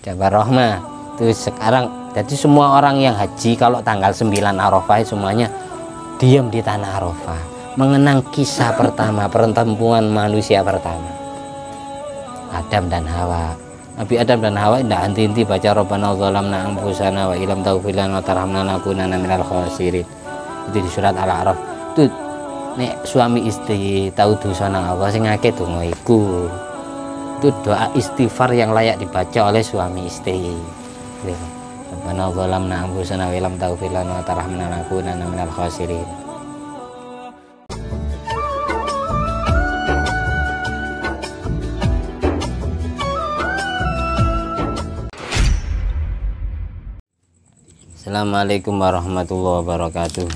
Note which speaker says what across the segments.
Speaker 1: Jabar mah itu sekarang jadi semua orang yang haji kalau tanggal 9 Arafah semuanya diam di tanah Arafah mengenang kisah pertama pertempuan manusia pertama Adam dan Hawa Nabi Adam dan Hawa tidak henti-henti baca Rabbana zalamna anfusana wa ilam taufilana wa tarhamna lanakunanna minal khasirin itu di surat Al-A'raf itu nek suami istri tahu dosa Allah sing akeh donga itu doa istighfar yang layak dibaca oleh suami istri wa lana wa Assalamualaikum warahmatullahi wabarakatuh.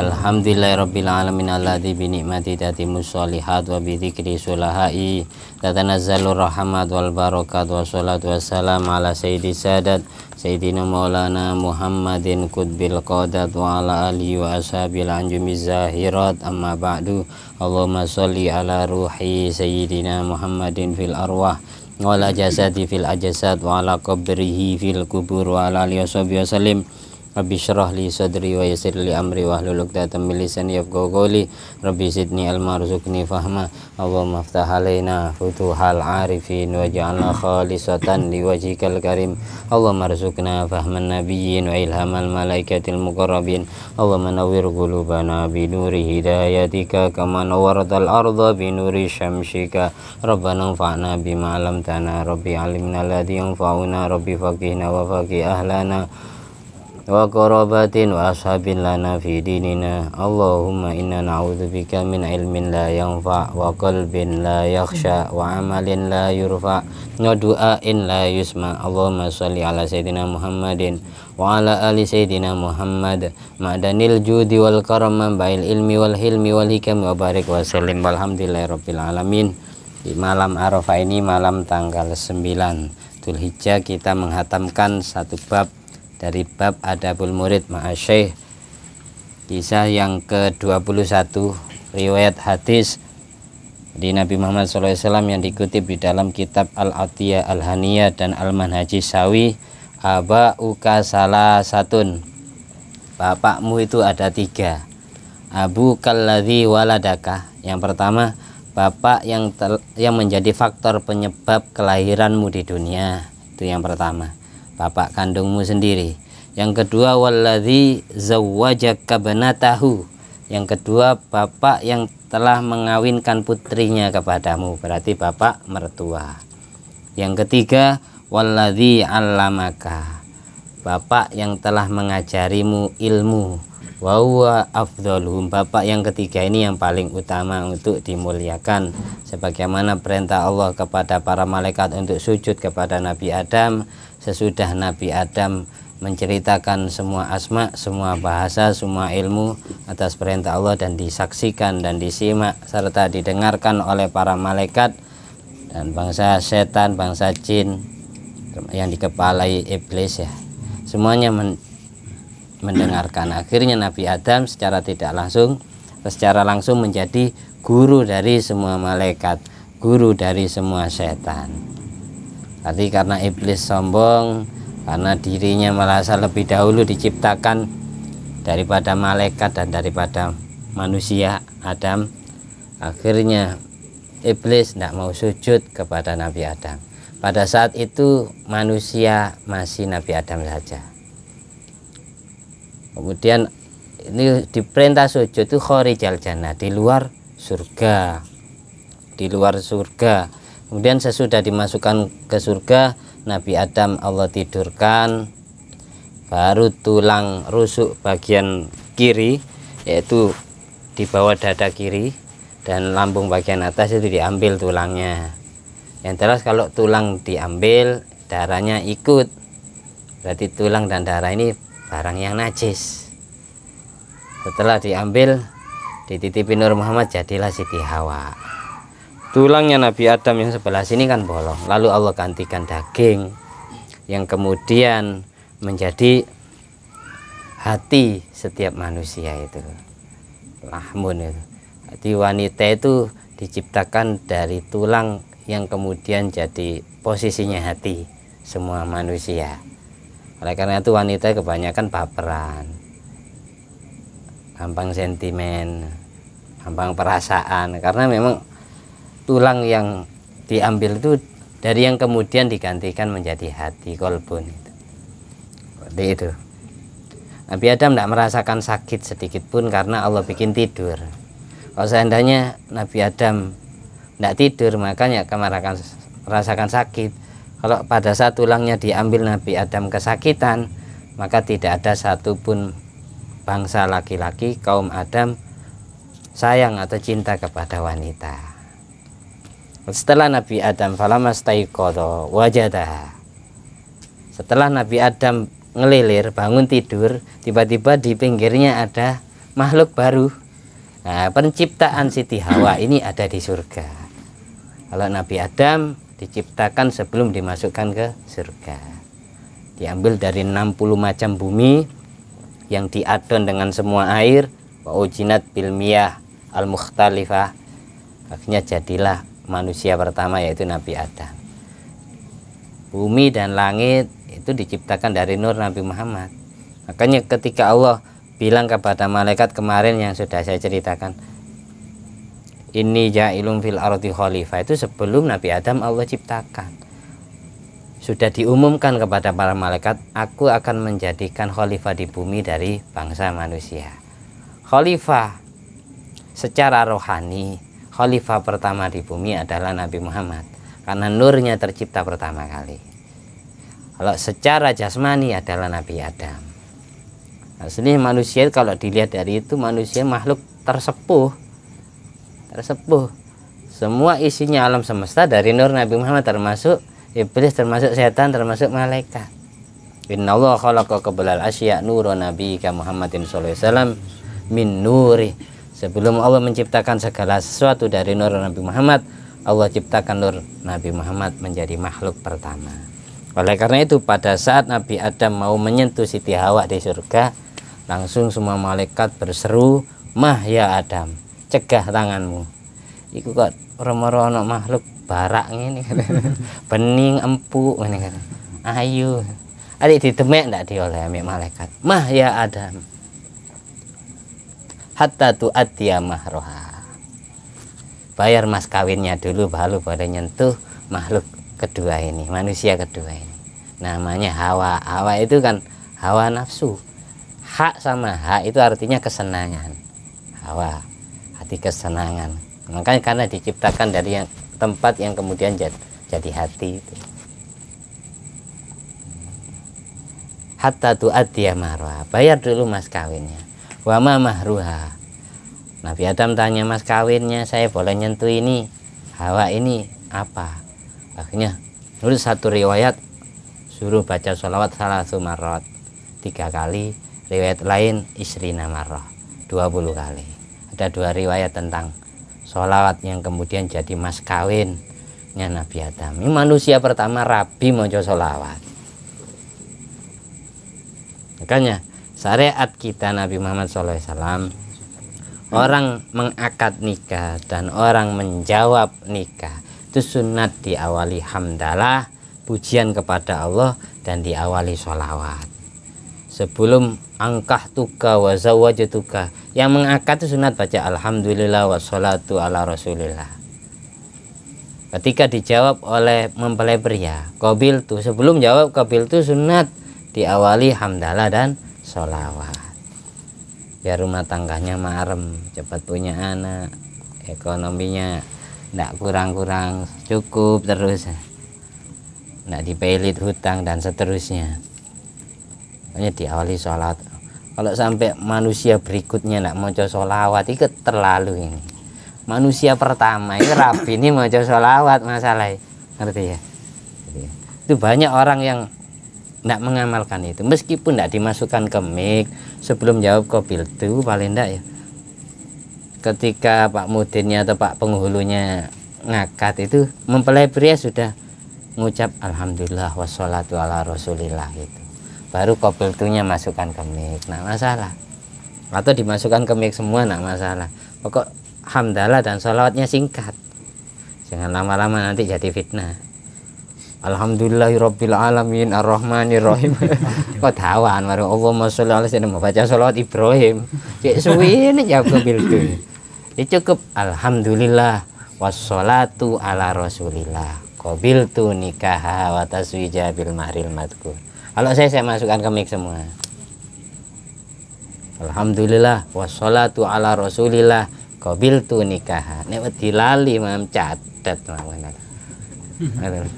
Speaker 1: Alhamdulillahirabbil alamin alladzi bi ni'mati tatimmu sholihat wa bi dzikri sulahai tatanazzalu rahmat wal barakat wa shalatu wassalamu ala sayyidi sadat sayyidina maulana Muhammadin qudbil qadat wa ala alihi wa ashabil anjumi zahirat amma ba'du. Allahumma shalli ala ruhi sayyidina Muhammadin fil arwah wala jasadi fil ajasad wa ala qabrihi fil kubur wa ala alihi wa sallim Rabbi syrah li sadri wa yassir li amri wa hlul 'uqdatam min lisani yafqahu qawli. Rabbi zidni ilma warzuqni fahma. Allahumma aftah alaina futuhal 'arifin waj'alna khalisatan liwajhikal karim. Allahumma arzuqna fahman nabiyyin wa ilhamal malaikatil muqarrabin. Allahumma nawwir qulubana bi nuri hidayatika kama nawwartal arda bi nuri syamsika. Rabbana anfa'na bima 'allamtana. Rabbi 'allimna alladhi yanfa'una. Rabbi faqihna wa faqih ahlana. wa qarabatin wa ashabin lana fi dinina Allahumma inna bika min ilmin la yanfa wa qalbin la yakhsha wa amalin la yurfa wa du'ain la yusma Allahumma salli ala sayyidina Muhammadin wa ala ali sayyidina Muhammad ma'danil judi wal karam bail ilmi wal hilmi wal hikam wa barik wa salim walhamdulillahi rabbil alamin di malam Arafah ini malam tanggal 9 Dzulhijjah kita menghatamkan satu bab dari bab Adabul Murid Ma'asyih kisah yang ke-21 riwayat hadis di Nabi Muhammad SAW yang dikutip di dalam kitab Al-Atiyah Al-Haniyah dan Al-Manhaji Sawi Aba Uka Salah Satun Bapakmu itu ada tiga Abu Kalladhi Waladaka yang pertama Bapak yang yang menjadi faktor penyebab kelahiranmu di dunia itu yang pertama bapak kandungmu sendiri yang kedua waladhi zawwajaka banatahu yang kedua bapak yang telah mengawinkan putrinya kepadamu berarti bapak mertua yang ketiga waladhi alamaka bapak yang telah mengajarimu ilmu wawa afdolhum bapak yang ketiga ini yang paling utama untuk dimuliakan sebagaimana perintah Allah kepada para malaikat untuk sujud kepada Nabi Adam sesudah Nabi Adam menceritakan semua asma, semua bahasa, semua ilmu atas perintah Allah dan disaksikan dan disimak serta didengarkan oleh para malaikat dan bangsa setan, bangsa jin yang dikepalai iblis ya. Semuanya men mendengarkan. Akhirnya Nabi Adam secara tidak langsung secara langsung menjadi guru dari semua malaikat, guru dari semua setan. Tadi karena iblis sombong, karena dirinya merasa lebih dahulu diciptakan daripada malaikat dan daripada manusia Adam, akhirnya iblis tidak mau sujud kepada Nabi Adam. Pada saat itu manusia masih Nabi Adam saja. Kemudian ini diperintah sujud itu khorijal jaljana di luar surga di luar surga kemudian sesudah dimasukkan ke surga Nabi Adam Allah tidurkan baru tulang rusuk bagian kiri yaitu di bawah dada kiri dan lambung bagian atas itu diambil tulangnya yang jelas kalau tulang diambil darahnya ikut berarti tulang dan darah ini barang yang najis setelah diambil dititipi Nur Muhammad jadilah Siti Hawa tulangnya Nabi Adam yang sebelah sini kan bolong lalu Allah gantikan daging yang kemudian menjadi hati setiap manusia itu lahmun itu hati wanita itu diciptakan dari tulang yang kemudian jadi posisinya hati semua manusia oleh karena itu wanita kebanyakan baperan gampang sentimen gampang perasaan karena memang tulang yang diambil itu dari yang kemudian digantikan menjadi hati kolbun itu. Seperti itu. Nabi Adam tidak merasakan sakit sedikit pun karena Allah bikin tidur. Kalau seandainya Nabi Adam tidak tidur makanya akan merasakan sakit. Kalau pada saat tulangnya diambil Nabi Adam kesakitan maka tidak ada satupun bangsa laki-laki kaum Adam sayang atau cinta kepada wanita setelah Nabi Adam falamastaiqadha wajadaha setelah Nabi Adam ngelilir bangun tidur tiba-tiba di pinggirnya ada makhluk baru nah penciptaan Siti Hawa ini ada di surga kalau Nabi Adam diciptakan sebelum dimasukkan ke surga diambil dari 60 macam bumi yang diadon dengan semua air wa ujinat bilmiyah al-mukhtalifah akhirnya jadilah manusia pertama yaitu Nabi Adam. Bumi dan langit itu diciptakan dari nur Nabi Muhammad. Makanya ketika Allah bilang kepada malaikat kemarin yang sudah saya ceritakan, ini ja'ilum fil ardi khalifah itu sebelum Nabi Adam Allah ciptakan. Sudah diumumkan kepada para malaikat, aku akan menjadikan khalifah di bumi dari bangsa manusia. Khalifah secara rohani khalifah pertama di bumi adalah Nabi Muhammad karena nurnya tercipta pertama kali kalau secara jasmani adalah Nabi Adam aslinya nah, manusia kalau dilihat dari itu manusia makhluk tersepuh tersepuh semua isinya alam semesta dari nur Nabi Muhammad termasuk iblis termasuk setan termasuk malaikat Inna Allah khalaqa al asya nuru nabi Muhammadin sallallahu alaihi wasallam min nuri Sebelum Allah menciptakan segala sesuatu dari nur Nabi Muhammad, Allah ciptakan nur Nabi Muhammad menjadi makhluk pertama. Oleh karena itu, pada saat Nabi Adam mau menyentuh Siti Hawa di surga, langsung semua malaikat berseru, "Mah ya Adam, cegah tanganmu." Iku kok romo-romo makhluk barak ini, Bening empuk ngene. Ayo. Adik ditemek ndak dioleh malaikat. "Mah ya Adam." hatta tu'atiya mahroha bayar mas kawinnya dulu baru pada nyentuh makhluk kedua ini manusia kedua ini namanya hawa hawa itu kan hawa nafsu hak sama hak itu artinya kesenangan hawa hati kesenangan makanya karena diciptakan dari yang tempat yang kemudian jadi, jadi hati itu hatta tu'atiya mahroha bayar dulu mas kawinnya wama mahruha Nabi Adam tanya mas kawinnya saya boleh nyentuh ini hawa ini apa akhirnya nulis satu riwayat suruh baca sholawat salah sumarot tiga kali riwayat lain isrina dua puluh kali ada dua riwayat tentang sholawat yang kemudian jadi mas kawinnya Nabi Adam ini manusia pertama Rabi mojo sholawat makanya syariat kita Nabi Muhammad SAW orang mengakad nikah dan orang menjawab nikah itu sunat diawali hamdalah pujian kepada Allah dan diawali sholawat sebelum angkah tuka wa zawajatuka yang mengakad itu sunat baca alhamdulillah wa sholatu ala rasulillah ketika dijawab oleh mempelai pria kobil tuh sebelum jawab kobil tuh sunat diawali hamdalah dan solawat ya rumah tangganya marem cepat punya anak ekonominya tidak kurang-kurang cukup terus tidak dipelit hutang dan seterusnya Pokoknya diawali sholat kalau sampai manusia berikutnya tidak mau sholawat itu terlalu ini manusia pertama ini rabi ini mau sholawat masalah ngerti ya itu banyak orang yang tidak mengamalkan itu meskipun tidak dimasukkan ke mic sebelum jawab ke itu paling tidak ya ketika Pak Mudinnya atau Pak penghulunya ngakat itu mempelai pria ya sudah mengucap Alhamdulillah wassalatu ala rasulillah gitu baru ke itunya masukkan ke mic nah masalah atau dimasukkan ke mic semua nah masalah pokok hamdalah dan sholawatnya singkat jangan lama-lama nanti jadi fitnah Alhamdulillahirabbil alamin arrahmanirrahim. Kok tawan mari Allahumma sholli ala sayyidina baca selawat Ibrahim. Cek suwi ini jawab bildu. Ya cukup alhamdulillah wassalatu ala rasulillah. tu nikaha wa taswija bil mahril madku. Kalau saya saya masukkan ke mic semua. Alhamdulillah wassalatu ala rasulillah qabiltu nikaha. Nek wedi lali mam catet mawon.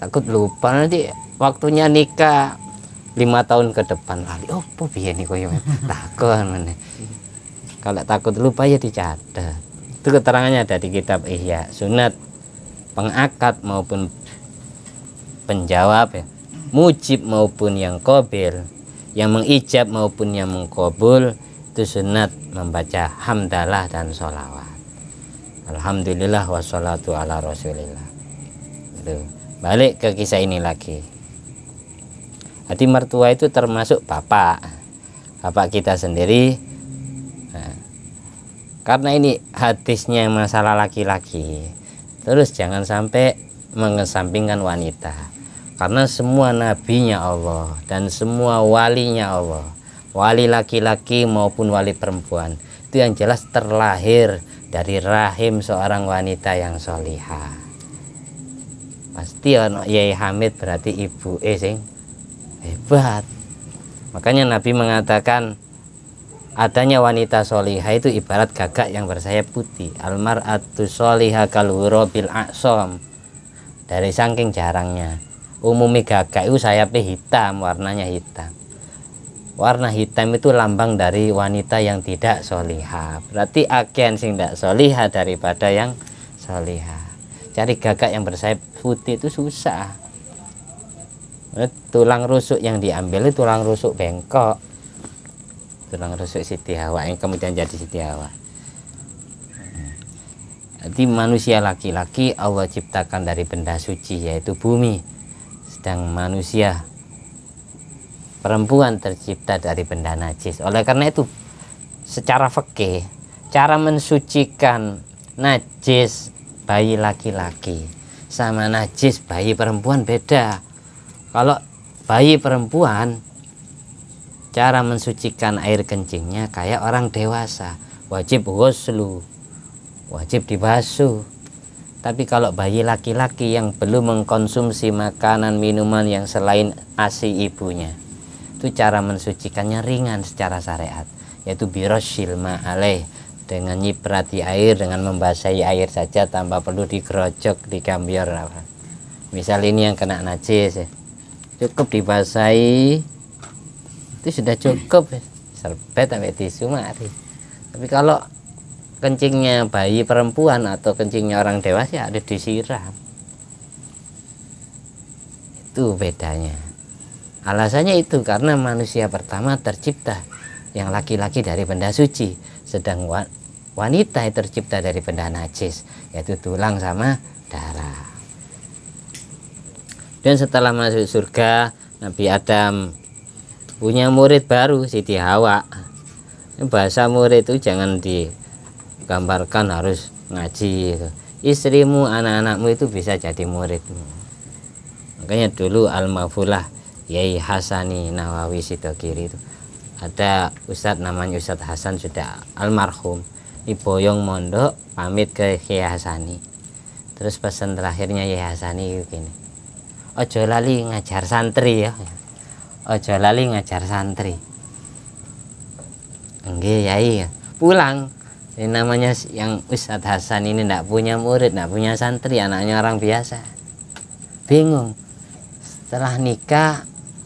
Speaker 1: takut lupa nanti waktunya nikah lima tahun ke depan lali oh piye nih koyo takut mana kalau takut lupa ya dicatat itu keterangannya ada di kitab Ihya sunat pengakat maupun penjawab ya mujib maupun yang kobil yang mengijab maupun yang mengkobul itu sunat membaca hamdalah dan sholawat Alhamdulillah wassalatu ala rasulillah itu balik ke kisah ini lagi hati mertua itu termasuk bapak bapak kita sendiri nah, karena ini hadisnya masalah laki-laki terus jangan sampai mengesampingkan wanita karena semua nabinya Allah dan semua walinya Allah wali laki-laki maupun wali perempuan itu yang jelas terlahir dari rahim seorang wanita yang solihah pasti ono Yai Hamid berarti ibu eh sing hebat makanya Nabi mengatakan adanya wanita solihah itu ibarat gagak yang bersayap putih Almar atu solihah kaluro bil aksom dari saking jarangnya umumi gagak itu sayapnya hitam warnanya hitam warna hitam itu lambang dari wanita yang tidak solihah. berarti agen sing tidak solihah daripada yang solihah cari gagak yang bersayap putih itu susah eh, tulang rusuk yang diambil itu tulang rusuk bengkok tulang rusuk Siti Hawa yang kemudian jadi Siti Hawa jadi manusia laki-laki Allah ciptakan dari benda suci yaitu bumi sedang manusia perempuan tercipta dari benda najis oleh karena itu secara fakih cara mensucikan najis bayi laki-laki sama najis bayi perempuan beda kalau bayi perempuan cara mensucikan air kencingnya kayak orang dewasa wajib goslu wajib dibasuh tapi kalau bayi laki-laki yang belum mengkonsumsi makanan minuman yang selain asi ibunya itu cara mensucikannya ringan secara syariat yaitu biroshil ma'aleh dengan nyiprati air dengan membasahi air saja tanpa perlu digerojok digambior apa misal ini yang kena najis ya. cukup dibasahi itu sudah cukup ya. serbet sampai tisu mari ya. tapi kalau kencingnya bayi perempuan atau kencingnya orang dewasa ya ada disiram itu bedanya alasannya itu karena manusia pertama tercipta yang laki-laki dari benda suci sedang wa wanita yang tercipta dari benda najis yaitu tulang sama darah dan setelah masuk surga Nabi Adam punya murid baru Siti Hawa bahasa murid itu jangan digambarkan harus ngaji gitu. istrimu anak-anakmu itu bisa jadi muridmu makanya dulu al-mafulah Yai Hasani Nawawi Kiri itu ada Ustadz namanya Ustadz Hasan sudah almarhum Iboyong mondo pamit ke Kiai Hasani terus pesan terakhirnya Kiai Hasani begini ojo lali ngajar santri ya ojo lali ngajar santri enggak ya iya pulang ini namanya yang Ustadz Hasan ini tidak punya murid tidak punya santri anaknya orang biasa bingung setelah nikah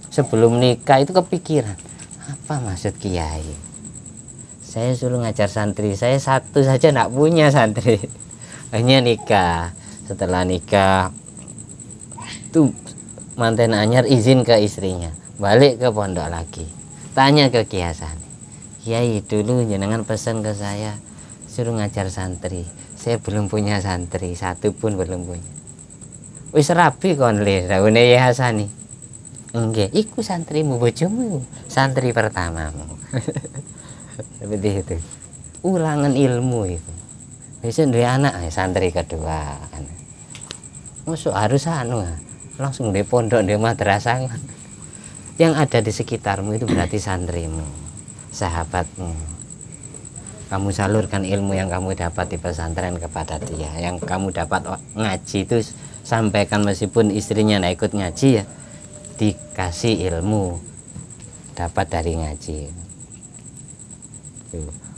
Speaker 1: sebelum nikah itu kepikiran apa maksud kiai saya suruh ngajar santri saya satu saja tidak punya santri hanya nikah setelah nikah tuh manten anyar izin ke istrinya balik ke pondok lagi tanya ke kiasan kiai dulu jenengan pesan ke saya suruh ngajar santri saya belum punya santri satu pun belum punya wis rapi kon le daune ya Hasani enggak iku santrimu bojomu, santri pertamamu. Seperti itu. Ulangan ilmu itu. bisa duwe anak eh, santri kedua. Masuk harus anu ah, langsung di pondok di madrasah yang ada di sekitarmu itu berarti santrimu sahabatmu kamu salurkan ilmu yang kamu dapat di pesantren kepada dia yang kamu dapat ngaji itu sampaikan meskipun istrinya naikut ikut ngaji ya dikasih ilmu dapat dari ngaji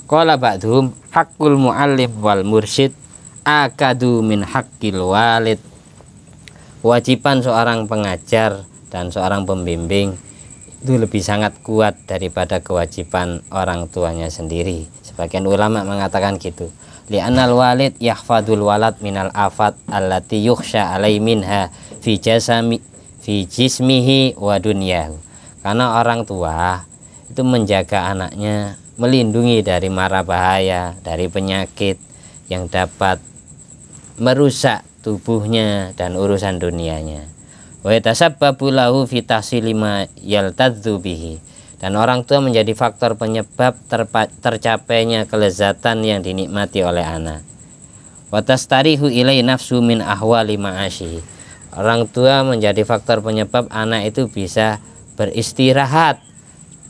Speaker 1: Kala ba'duhum hakul mu'allif wal mursyid akadu min hakil walid kewajiban seorang pengajar dan seorang pembimbing itu lebih sangat kuat daripada kewajiban orang tuanya sendiri sebagian ulama mengatakan gitu li'anal walid yahfadul walad minal afat allati yukhsha alai minha fi jasami fi jismihi wa dunyahu. Karena orang tua itu menjaga anaknya, melindungi dari mara bahaya, dari penyakit yang dapat merusak tubuhnya dan urusan dunianya. Wa yatasabbabu lahu fi yaltadzu dan orang tua menjadi faktor penyebab tercapainya kelezatan yang dinikmati oleh anak. Watastarihu ilai nafsu min ahwali ma'asyihi Orang tua menjadi faktor penyebab anak itu bisa beristirahat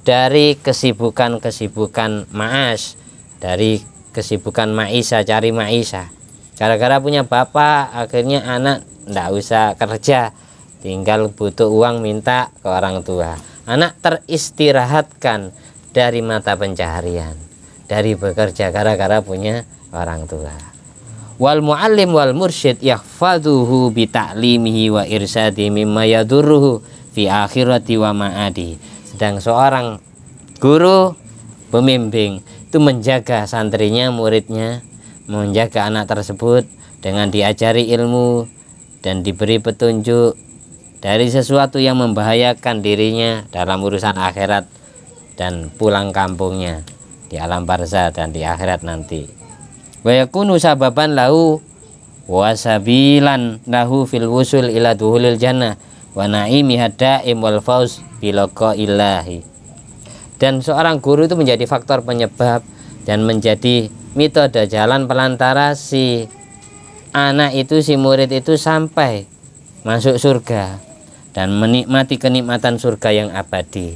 Speaker 1: dari kesibukan-kesibukan maas, dari kesibukan maisa, cari maisa. Gara-gara punya bapak, akhirnya anak tidak usah kerja, tinggal butuh uang minta ke orang tua. Anak teristirahatkan dari mata pencaharian, dari bekerja gara-gara punya orang tua wal muallim wal mursyid yahfazuhu bi ta'limihi wa irsyadi mimma yadurruhu fi akhirati wa ma'adi sedang seorang guru pembimbing itu menjaga santrinya muridnya menjaga anak tersebut dengan diajari ilmu dan diberi petunjuk dari sesuatu yang membahayakan dirinya dalam urusan akhirat dan pulang kampungnya di alam barzah dan di akhirat nanti wa yakunu sababan lahu wasabilan lahu fil wusul ila duhulil jannah wa naimi hadaim wal fauz biloko ilahi dan seorang guru itu menjadi faktor penyebab dan menjadi metode jalan pelantara si anak itu si murid itu sampai masuk surga dan menikmati kenikmatan surga yang abadi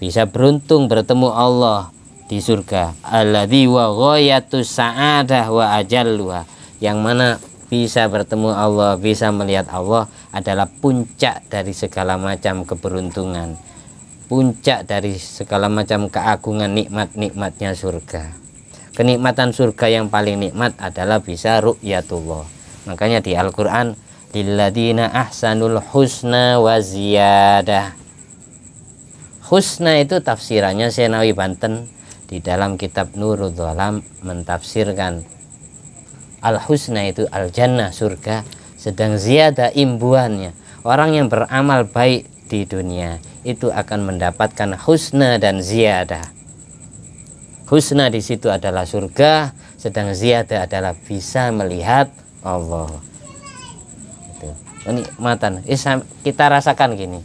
Speaker 1: bisa beruntung bertemu Allah di surga alladzi wa ghayatus sa'adah wa ajalluha yang mana bisa bertemu Allah, bisa melihat Allah adalah puncak dari segala macam keberuntungan. Puncak dari segala macam keagungan nikmat-nikmatnya surga. Kenikmatan surga yang paling nikmat adalah bisa ru'yatullah. Makanya di Al-Qur'an lilladina ahsanul husna wa ziyadah. Husna itu tafsirannya Senawi Banten di dalam kitab Nurul dalam mentafsirkan Al-Husna itu Al-Jannah surga sedang ziyada imbuannya orang yang beramal baik di dunia itu akan mendapatkan husna dan ziyada husna di situ adalah surga sedang ziyada adalah bisa melihat Allah itu nikmatan eh, kita rasakan gini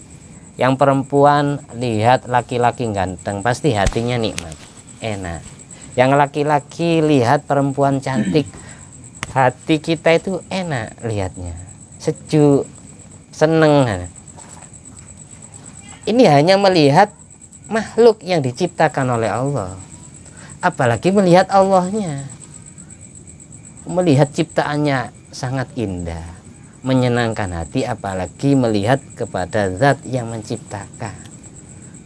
Speaker 1: yang perempuan lihat laki-laki ganteng pasti hatinya nikmat enak yang laki-laki lihat perempuan cantik hati kita itu enak lihatnya sejuk seneng ini hanya melihat makhluk yang diciptakan oleh Allah apalagi melihat Allahnya melihat ciptaannya sangat indah menyenangkan hati apalagi melihat kepada zat yang menciptakan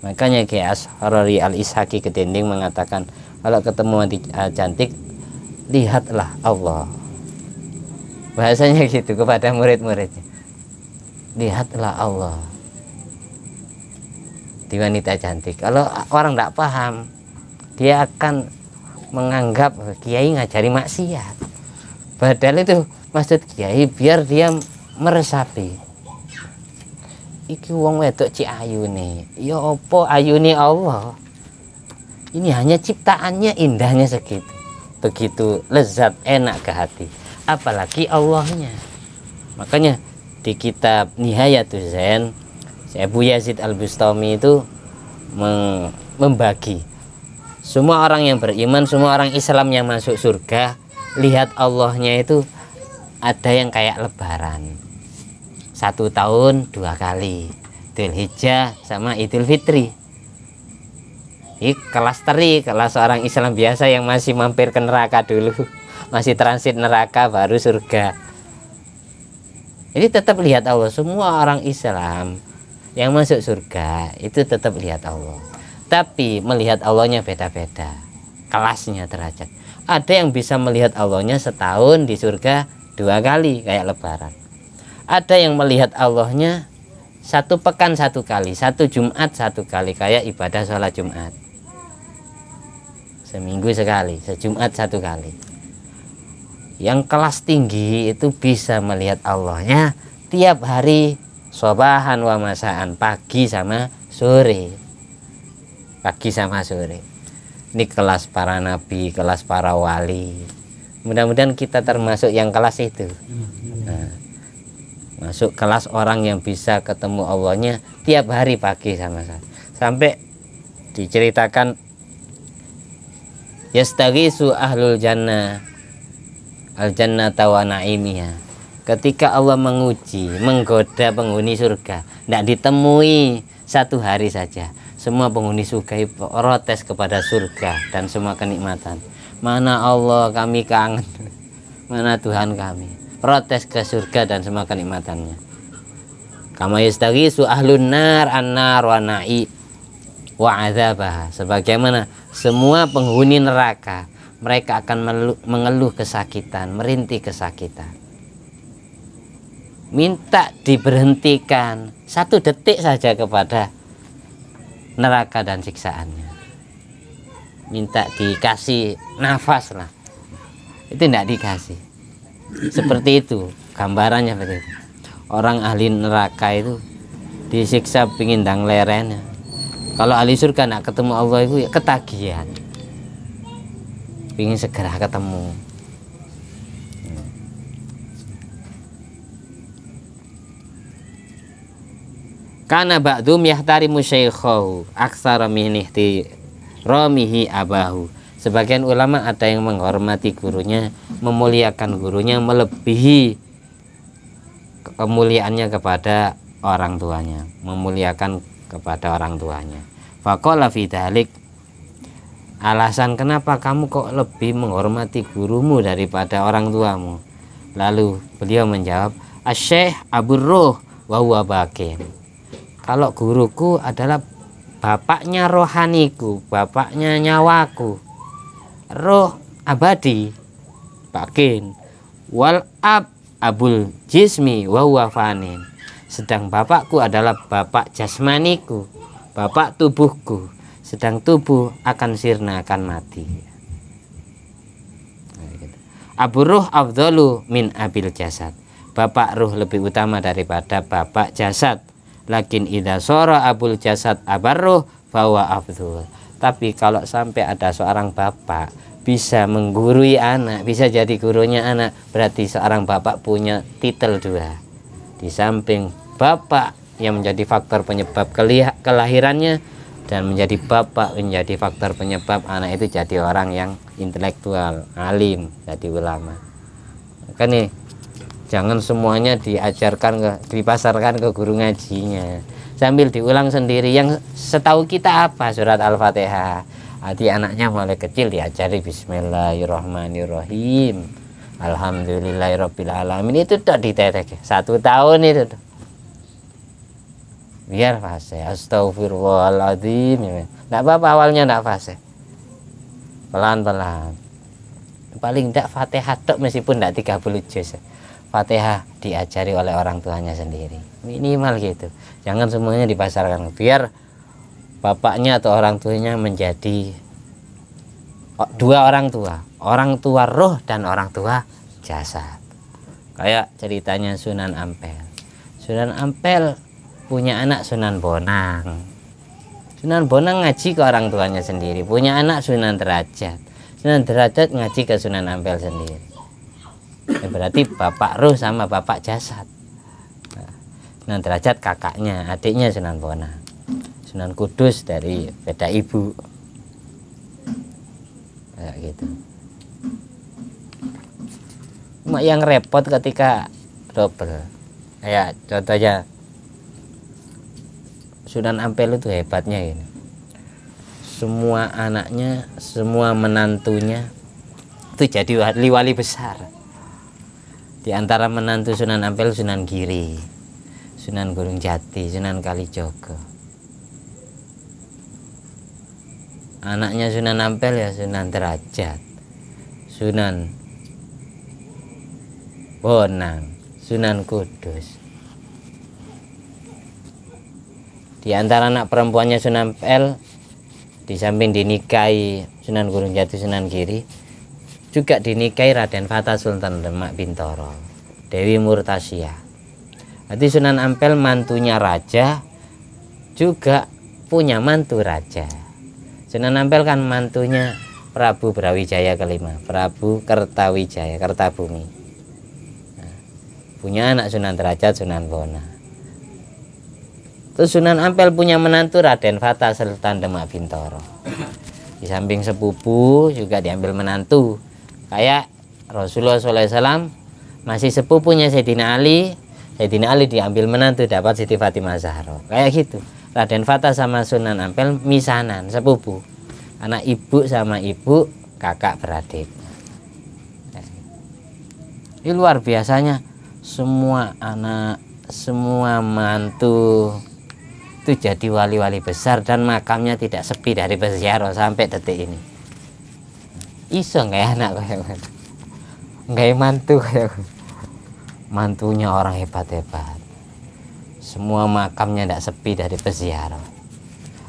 Speaker 1: makanya Kiai Harari Al Ishaki Ketinding mengatakan kalau ketemu wanita uh, e, cantik lihatlah Allah bahasanya gitu kepada murid-muridnya lihatlah Allah di wanita cantik kalau orang tidak paham dia akan menganggap kiai ngajari maksiat padahal itu maksud kiai biar dia meresapi iki wong wedok cik nih ya apa nih Allah ini hanya ciptaannya indahnya segitu begitu lezat enak ke hati apalagi Allahnya makanya di kitab Nihayatul Zain Abu Yazid Al-Bustami itu membagi semua orang yang beriman semua orang Islam yang masuk surga lihat Allahnya itu ada yang kayak lebaran satu tahun dua kali Idul Hijjah sama Idul Fitri ini kelas teri kelas seorang Islam biasa yang masih mampir ke neraka dulu masih transit neraka baru surga jadi tetap lihat Allah semua orang Islam yang masuk surga itu tetap lihat Allah tapi melihat Allahnya beda-beda kelasnya derajat ada yang bisa melihat Allahnya setahun di surga dua kali kayak lebaran ada yang melihat Allahnya satu pekan satu kali satu Jumat satu kali kayak ibadah sholat Jumat seminggu sekali sejumat satu kali yang kelas tinggi itu bisa melihat Allahnya tiap hari sobahan wa masaan pagi sama sore pagi sama sore ini kelas para nabi kelas para wali mudah-mudahan kita termasuk yang kelas itu nah, masuk kelas orang yang bisa ketemu Allahnya tiap hari pagi sama saya sampai diceritakan su ahlul jannah al jannah tawana ini ya ketika Allah menguji menggoda penghuni surga tidak ditemui satu hari saja semua penghuni surga protes kepada surga dan semua kenikmatan mana Allah kami kangen mana Tuhan kami protes ke surga dan semua kenikmatannya kama yastaghisu ahlun nar annar wa na'i wa azabaha. sebagaimana semua penghuni neraka mereka akan mengeluh kesakitan merintih kesakitan minta diberhentikan satu detik saja kepada neraka dan siksaannya minta dikasih nafas lah itu tidak dikasih seperti itu gambarannya begitu orang ahli neraka itu disiksa pingindang lerennya. kalau ahli surga nak ketemu Allah itu ya ketagihan ingin segera ketemu karena ba'dum yahtarimu syaikhahu aksara di romihi abahu Sebagian ulama ada yang menghormati gurunya, memuliakan gurunya melebihi kemuliaannya kepada orang tuanya, memuliakan kepada orang tuanya. Faqala vidalik, Alasan kenapa kamu kok lebih menghormati gurumu daripada orang tuamu? Lalu beliau menjawab, asy aburroh Abu bakin." Kalau guruku adalah bapaknya rohaniku, bapaknya nyawaku roh abadi bakin wal ab abul jismi wa wafanin sedang bapakku adalah bapak jasmaniku bapak tubuhku sedang tubuh akan sirna akan mati nah, gitu. Abu Ruh Abdulu min Abil Jasad Bapak Ruh lebih utama daripada Bapak Jasad Lakin ida sora Abul Jasad Abar Ruh bahwa Abdul tapi kalau sampai ada seorang bapak bisa menggurui anak, bisa jadi gurunya anak, berarti seorang bapak punya titel dua. Di samping bapak yang menjadi faktor penyebab kelahirannya dan menjadi bapak menjadi faktor penyebab anak itu jadi orang yang intelektual, alim, jadi ulama. Kan nih, jangan semuanya diajarkan ke dipasarkan ke guru ngajinya sambil diulang sendiri yang setahu kita apa surat al-fatihah hati anaknya mulai kecil diajari Bismillahirrahmanirrahim Alhamdulillahirrahmanirrahim itu tak ditetek satu tahun itu tuh. biar fase astagfirullahaladzim tidak apa-apa awalnya tidak fase pelan-pelan paling tidak fatihah tok meskipun tidak 30 juz fatihah diajari oleh orang tuanya sendiri minimal gitu jangan semuanya dipasarkan biar bapaknya atau orang tuanya menjadi dua orang tua orang tua roh dan orang tua jasad kayak ceritanya Sunan Ampel Sunan Ampel punya anak Sunan Bonang Sunan Bonang ngaji ke orang tuanya sendiri punya anak Sunan Derajat Sunan Derajat ngaji ke Sunan Ampel sendiri ya berarti bapak roh sama bapak jasad Sunan Derajat kakaknya, adiknya Sunan Bona. Sunan Kudus dari beda ibu. Kayak gitu. Cuma yang repot ketika double. Kayak contohnya Sunan Ampel itu hebatnya ini. Semua anaknya, semua menantunya itu jadi wali-wali besar. Di antara menantu Sunan Ampel Sunan Giri Sunan Gunung Jati, Sunan Kalijogo. Anaknya Sunan Ampel ya Sunan Derajat, Sunan Bonang, Sunan Kudus. Di antara anak perempuannya Sunan Ampel, di samping dinikahi Sunan Gunung Jati, Sunan Giri, juga dinikahi Raden Fatah Sultan Demak Bintoro, Dewi Murtasyah berarti Sunan Ampel mantunya raja juga punya mantu raja Sunan Ampel kan mantunya Prabu Brawijaya kelima Prabu Kertawijaya Kertabumi nah, punya anak Sunan Derajat Sunan Bona terus Sunan Ampel punya menantu Raden Fata Sultan Demak Bintoro di samping sepupu juga diambil menantu kayak Rasulullah SAW masih sepupunya Sayyidina Ali Sayyidina Ali diambil menantu dapat Siti Fatimah Zahra kayak gitu Raden Fatah sama Sunan Ampel misanan sepupu anak ibu sama ibu kakak beradik ini luar biasanya semua anak semua mantu itu jadi wali-wali besar dan makamnya tidak sepi dari peziarah sampai detik ini iso nggak ya anak kayak gitu? nggak mantu kayak gitu? mantunya orang hebat-hebat semua makamnya tidak sepi dari peziarah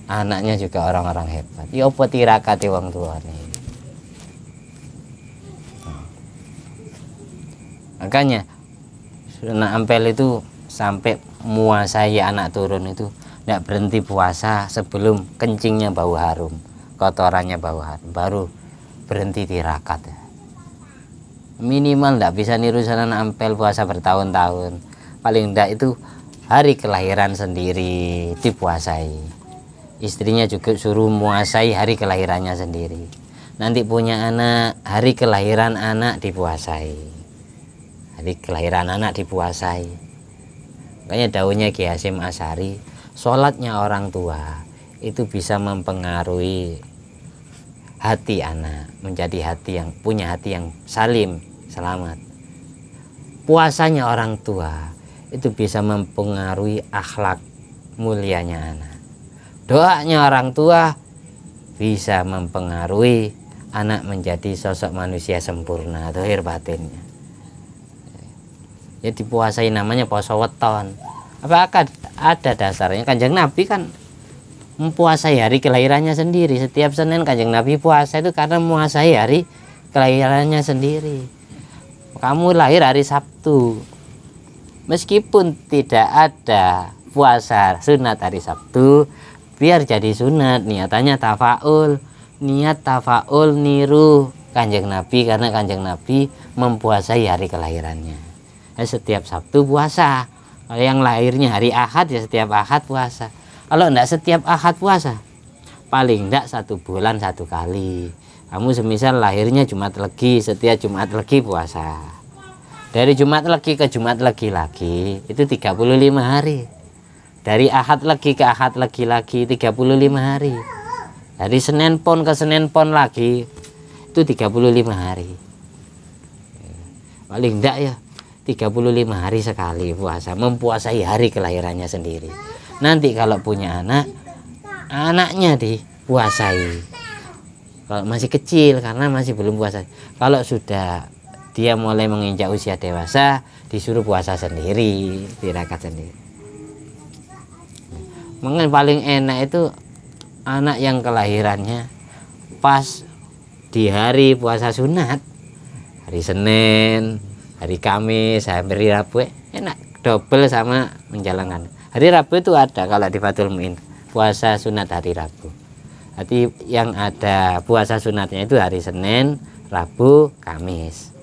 Speaker 1: anaknya juga orang-orang hebat ya apa tirakati wong ini? Nah. makanya Sunnah Ampel itu sampai muasai anak turun itu tidak berhenti puasa sebelum kencingnya bau harum kotorannya bau harum baru berhenti tirakat ya minimal tidak bisa niru sana ampel puasa bertahun-tahun paling tidak itu hari kelahiran sendiri dipuasai istrinya juga suruh muasai hari kelahirannya sendiri nanti punya anak hari kelahiran anak dipuasai hari kelahiran anak dipuasai makanya daunnya Ki Hasim Asari sholatnya orang tua itu bisa mempengaruhi hati anak menjadi hati yang punya hati yang salim selamat. Puasanya orang tua itu bisa mempengaruhi akhlak mulianya anak. Doanya orang tua bisa mempengaruhi anak menjadi sosok manusia sempurna dohir batinnya. Ya dipuasai namanya poso weton. Apakah ada dasarnya? Kanjeng Nabi kan mempuasai hari kelahirannya sendiri. Setiap Senin Kanjeng Nabi puasa itu karena memuasai hari kelahirannya sendiri kamu lahir hari Sabtu meskipun tidak ada puasa sunat hari Sabtu biar jadi sunat niatannya tafaul niat tafaul niru kanjeng Nabi karena kanjeng Nabi mempuasai hari kelahirannya ya, setiap Sabtu puasa kalau yang lahirnya hari Ahad ya setiap Ahad puasa kalau enggak setiap Ahad puasa paling enggak satu bulan satu kali kamu semisal lahirnya Jumat Legi setiap Jumat Legi puasa dari Jumat Legi ke Jumat Legi lagi itu 35 hari dari Ahad Legi ke Ahad Legi lagi 35 hari dari Senin Pon ke Senin Pon lagi itu 35 hari paling tidak ya 35 hari sekali puasa mempuasai hari kelahirannya sendiri nanti kalau punya anak anaknya di puasai kalau masih kecil karena masih belum puasa kalau sudah dia mulai menginjak usia dewasa disuruh puasa sendiri tirakat sendiri mungkin paling enak itu anak yang kelahirannya pas di hari puasa sunat hari Senin hari Kamis hari Rabu enak double sama menjalankan hari Rabu itu ada kalau di Fatul Muin puasa sunat hari Rabu jadi yang ada puasa sunatnya itu hari Senin, Rabu, Kamis.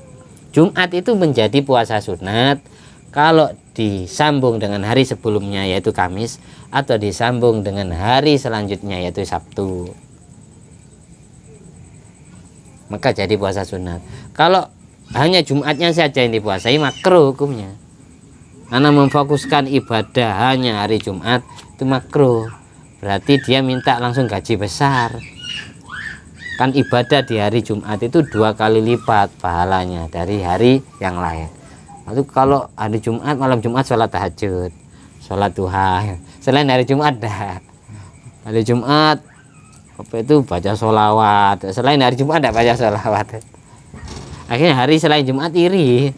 Speaker 1: Jumat itu menjadi puasa sunat kalau disambung dengan hari sebelumnya yaitu Kamis atau disambung dengan hari selanjutnya yaitu Sabtu. Maka jadi puasa sunat. Kalau hanya Jumatnya saja yang dipuasai makro hukumnya. Karena memfokuskan ibadah hanya hari Jumat itu makro berarti dia minta langsung gaji besar kan ibadah di hari Jumat itu dua kali lipat pahalanya dari hari yang lain lalu kalau hari Jumat malam Jumat sholat tahajud sholat duha selain hari Jumat dah hari Jumat apa itu baca sholawat selain hari Jumat ada baca sholawat akhirnya hari selain Jumat iri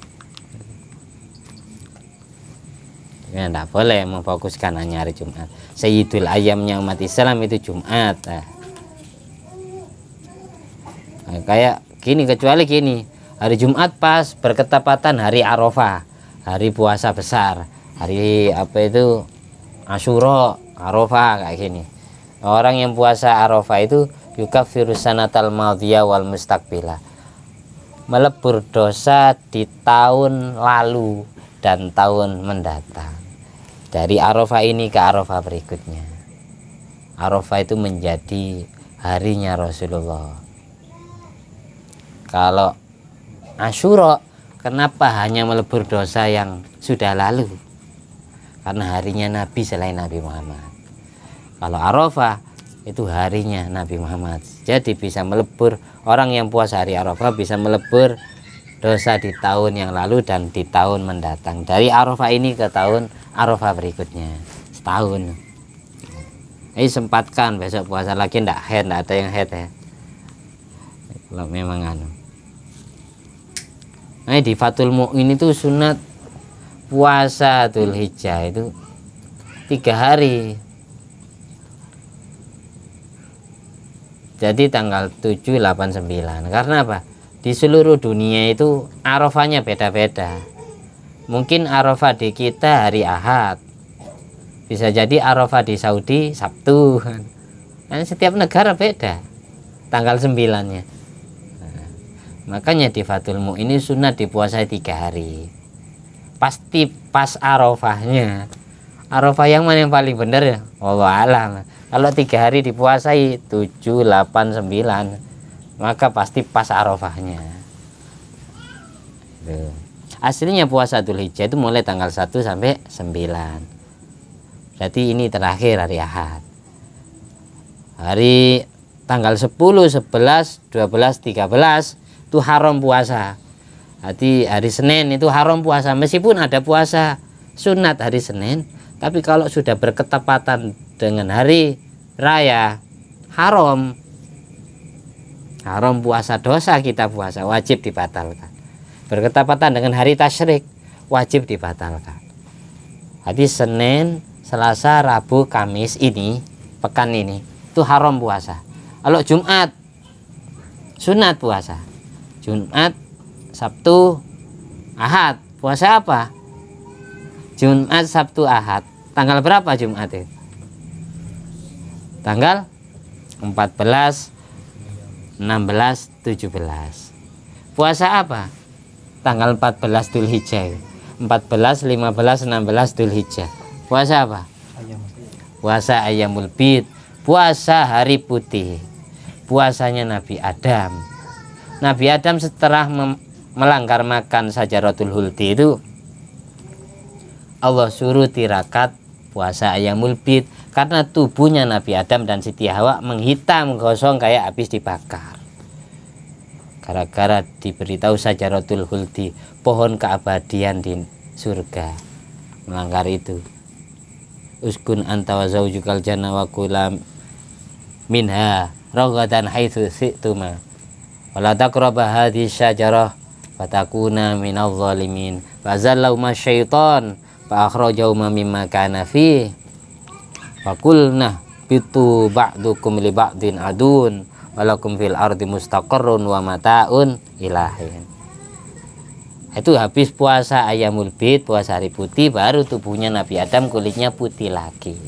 Speaker 1: ya tidak boleh memfokuskan hanya hari Jumat Sayyidul Ayamnya umat Islam itu Jumat nah. Nah, kayak gini kecuali gini hari Jumat pas berketepatan hari Arafah hari puasa besar hari apa itu Asyura, Arafah kayak gini orang yang puasa Arafah itu virus virusanatal maudhiyah wal mustaqbila melebur dosa di tahun lalu dan tahun mendatang dari Arafah ini ke Arafah berikutnya Arafah itu menjadi harinya Rasulullah kalau Asyura, kenapa hanya melebur dosa yang sudah lalu karena harinya Nabi selain Nabi Muhammad kalau Arafah itu harinya Nabi Muhammad jadi bisa melebur orang yang puasa hari Arafah bisa melebur dosa di tahun yang lalu dan di tahun mendatang dari Arafah ini ke tahun Arafah berikutnya setahun ini sempatkan besok puasa lagi ndak head ndak ada yang head ya kalau memang anu nah, di Fatul mu'in itu sunat puasa tul Hijjah itu tiga hari jadi tanggal 7, 8, 9 karena apa? di seluruh dunia itu arafahnya beda-beda mungkin arafah di kita hari ahad bisa jadi arafah di Saudi Sabtu kan setiap negara beda tanggal sembilannya makanya di Fatul ini sunat dipuasai tiga hari pasti pas arafahnya arafah yang mana yang paling benar ya Allah alam kalau tiga hari dipuasai tujuh delapan sembilan maka pasti pas arafahnya gitu. aslinya puasa Dzulhijjah itu mulai tanggal 1 sampai 9 berarti ini terakhir hari Ahad hari tanggal 10, 11, 12, 13 itu haram puasa Hati hari Senin itu haram puasa meskipun ada puasa sunat hari Senin tapi kalau sudah berketepatan dengan hari raya haram haram puasa dosa kita puasa wajib dibatalkan berketapatan dengan hari tasyrik wajib dibatalkan Jadi Senin Selasa Rabu Kamis ini pekan ini itu haram puasa kalau Jumat sunat puasa Jumat Sabtu Ahad puasa apa Jumat Sabtu Ahad tanggal berapa Jumat itu tanggal 14 16, 17. Puasa apa? Tanggal 14 Dhul Hijjah. 14, 15, 16 Dhul Hijjah. Puasa apa? Puasa Ayamul Bid. Puasa Hari Putih. Puasanya Nabi Adam. Nabi Adam setelah melanggar makan sajarotul hulti itu Allah suruh tirakat puasa ayamul bid karena tubuhnya Nabi Adam dan Siti Hawa menghitam gosong kayak habis dibakar gara-gara diberitahu Rotul huldi pohon keabadian di surga melanggar itu uskun antawa jukal jana wa minha minha dan haitsu situma wala taqrabu hadhihi syajarah batakuna minal zalimin. fa masyaitan. ma syaitan fa akhrajahu Fakulna pitu ba'dukum li ba'din adun walakum fil ardi mustaqarrun wa mataun ilahin itu habis puasa ayamul bid puasa hari putih baru tubuhnya Nabi Adam kulitnya putih lagi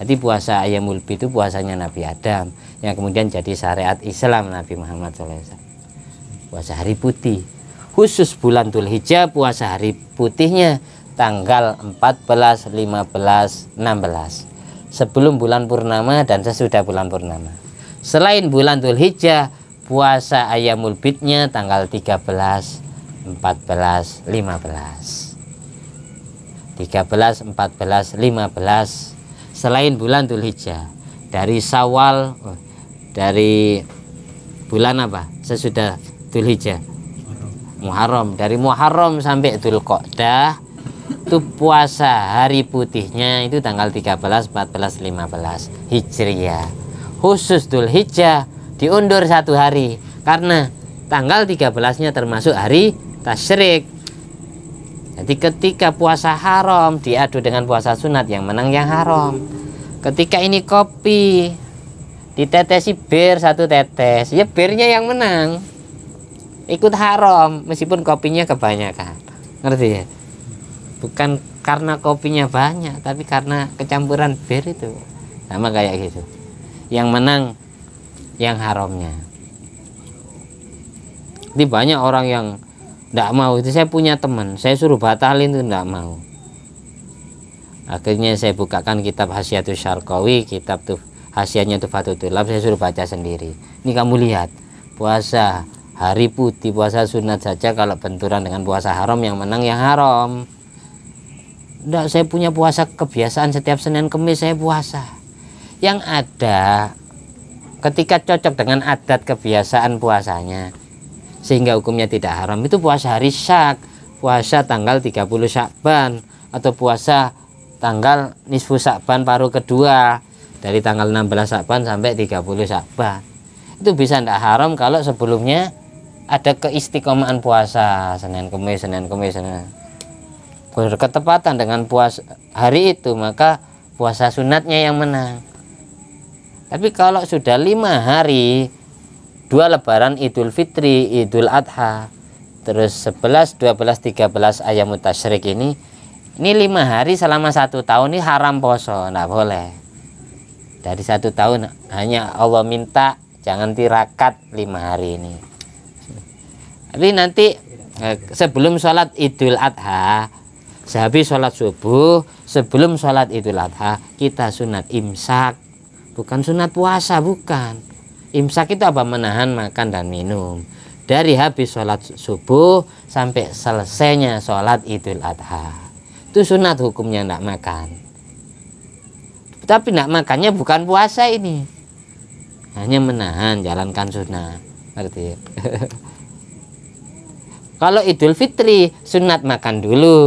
Speaker 1: jadi puasa ayamul bid itu puasanya Nabi Adam yang kemudian jadi syariat Islam Nabi Muhammad SAW puasa hari putih khusus bulan Dhul Hijjah puasa hari putihnya tanggal 14, 15, 16 sebelum bulan purnama dan sesudah bulan purnama. Selain bulan Dzulhijjah, puasa ayamul bidnya tanggal 13, 14, 15. 13, 14, 15 selain bulan Dzulhijjah. Dari Sawal oh, dari bulan apa? Sesudah Dzulhijjah. Muharram. Dari Muharram sampai Dzulqa'dah itu puasa hari putihnya itu tanggal 13, 14, 15 Hijriah. Khusus Dhul Hijjah diundur satu hari karena tanggal 13-nya termasuk hari tasyrik. Jadi ketika puasa haram diadu dengan puasa sunat yang menang yang haram. Ketika ini kopi ditetesi bir satu tetes, ya birnya yang menang. Ikut haram meskipun kopinya kebanyakan. Ngerti ya? bukan karena kopinya banyak tapi karena kecampuran bir itu sama kayak gitu yang menang yang haramnya Tiba banyak orang yang tidak mau itu saya punya teman saya suruh batalin itu tidak mau akhirnya saya bukakan kitab Hasyatul Syarqawi kitab tuh tuh Tufatul Tulab saya suruh baca sendiri ini kamu lihat puasa hari putih puasa sunat saja kalau benturan dengan puasa haram yang menang yang haram enggak saya punya puasa kebiasaan setiap Senin Kemis saya puasa yang ada ketika cocok dengan adat kebiasaan puasanya sehingga hukumnya tidak haram itu puasa hari syak puasa tanggal 30 Syakban atau puasa tanggal nisfu Syakban paruh kedua dari tanggal 16 Syakban sampai 30 Syakban itu bisa tidak haram kalau sebelumnya ada keistiqomahan puasa Senin Kemis Senin Kemis Senin berketepatan dengan puas hari itu maka puasa sunatnya yang menang tapi kalau sudah lima hari dua lebaran idul fitri idul adha terus 11 12 13 ayam mutasyrik ini ini lima hari selama satu tahun ini haram poso nggak boleh dari satu tahun hanya Allah minta jangan tirakat lima hari ini tapi nanti eh, sebelum sholat idul adha sehabis sholat subuh sebelum sholat idul adha kita sunat imsak bukan sunat puasa bukan imsak itu apa menahan makan dan minum dari habis sholat subuh sampai selesainya sholat idul adha itu sunat hukumnya tidak makan tapi tidak makannya bukan puasa ini hanya menahan jalankan sunat ngerti kalau idul fitri sunat makan dulu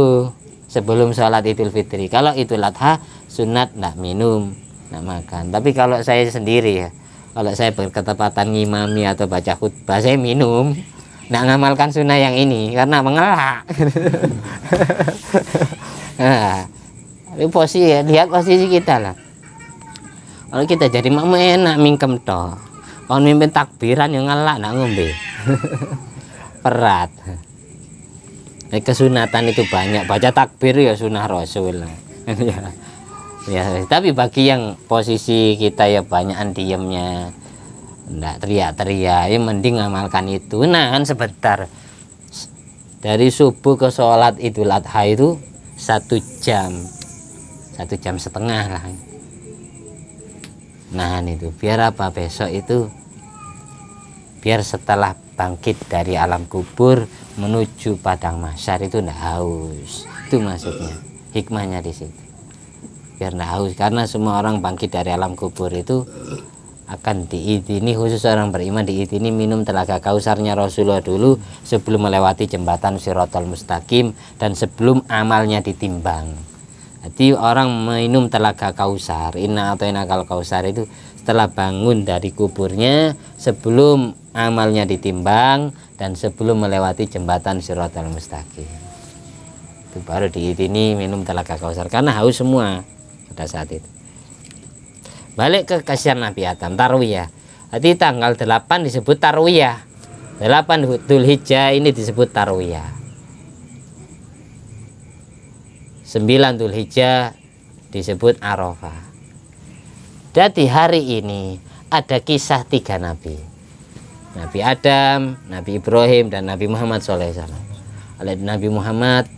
Speaker 1: sebelum sholat idul fitri kalau idul adha sunat nah minum nah makan tapi kalau saya sendiri ya kalau saya berketepatan ngimami atau baca khutbah saya minum nah ngamalkan sunnah yang ini karena mengelak nah, tapi posisi ya lihat posisi kita lah kalau kita jadi mama enak mingkem toh kalau mimpin takbiran yang ngelak nak ngombe perat Nah, kesunatan itu banyak baca takbir ya sunnah rasul ya. ya tapi bagi yang posisi kita ya banyak diemnya enggak teriak-teriak ya mending amalkan itu nah kan sebentar dari subuh ke sholat itu adha itu satu jam satu jam setengah lah nahan itu biar apa besok itu biar setelah bangkit dari alam kubur menuju padang mahsyar itu ndak haus itu maksudnya hikmahnya di situ biar ndak haus karena semua orang bangkit dari alam kubur itu akan diizini khusus orang beriman diizini minum telaga kausarnya Rasulullah dulu sebelum melewati jembatan Sirotol Mustaqim dan sebelum amalnya ditimbang jadi orang minum telaga kausar inna atau inakal kausar itu setelah bangun dari kuburnya sebelum amalnya ditimbang dan sebelum melewati jembatan Siratal Mustaqim. Itu baru ini minum telaga Kausar karena haus semua pada saat itu. Balik ke kasihan Nabi Adam Tarwiyah. Hati tanggal 8 disebut Tarwiyah. 8 Dhul Hijjah ini disebut Tarwiyah. 9 Dhul Hijjah disebut Arafah. Jadi hari ini ada kisah tiga nabi Nabi Adam, Nabi Ibrahim, dan Nabi Muhammad SAW. Oleh Nabi Muhammad,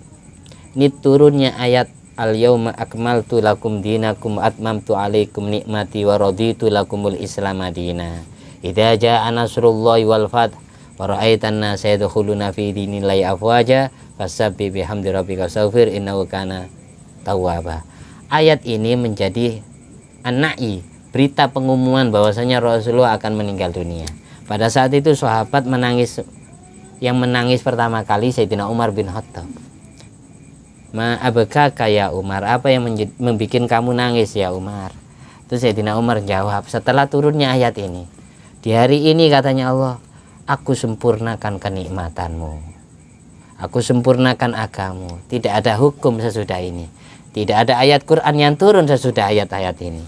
Speaker 1: ini turunnya ayat Al-yawma akmaltu lakum dinakum atmamtu alaikum nikmati wa raditu lakumul islam adina. Idza jaa nasrullahi wal fath wa ra'aitan nafi yadkhuluna fi dinillahi afwaja fasabbih bihamdi rabbika wastaghfir innahu kana tawwaba. Ayat ini menjadi anai berita pengumuman bahwasanya Rasulullah akan meninggal dunia. Pada saat itu sahabat menangis yang menangis pertama kali Sayyidina Umar bin Khattab. Ma abekaka ya Umar, apa yang membuat kamu nangis ya Umar? Itu Sayyidina Umar jawab, setelah turunnya ayat ini, di hari ini katanya Allah, aku sempurnakan kenikmatanmu. Aku sempurnakan agamu. Tidak ada hukum sesudah ini. Tidak ada ayat Quran yang turun sesudah ayat-ayat ini.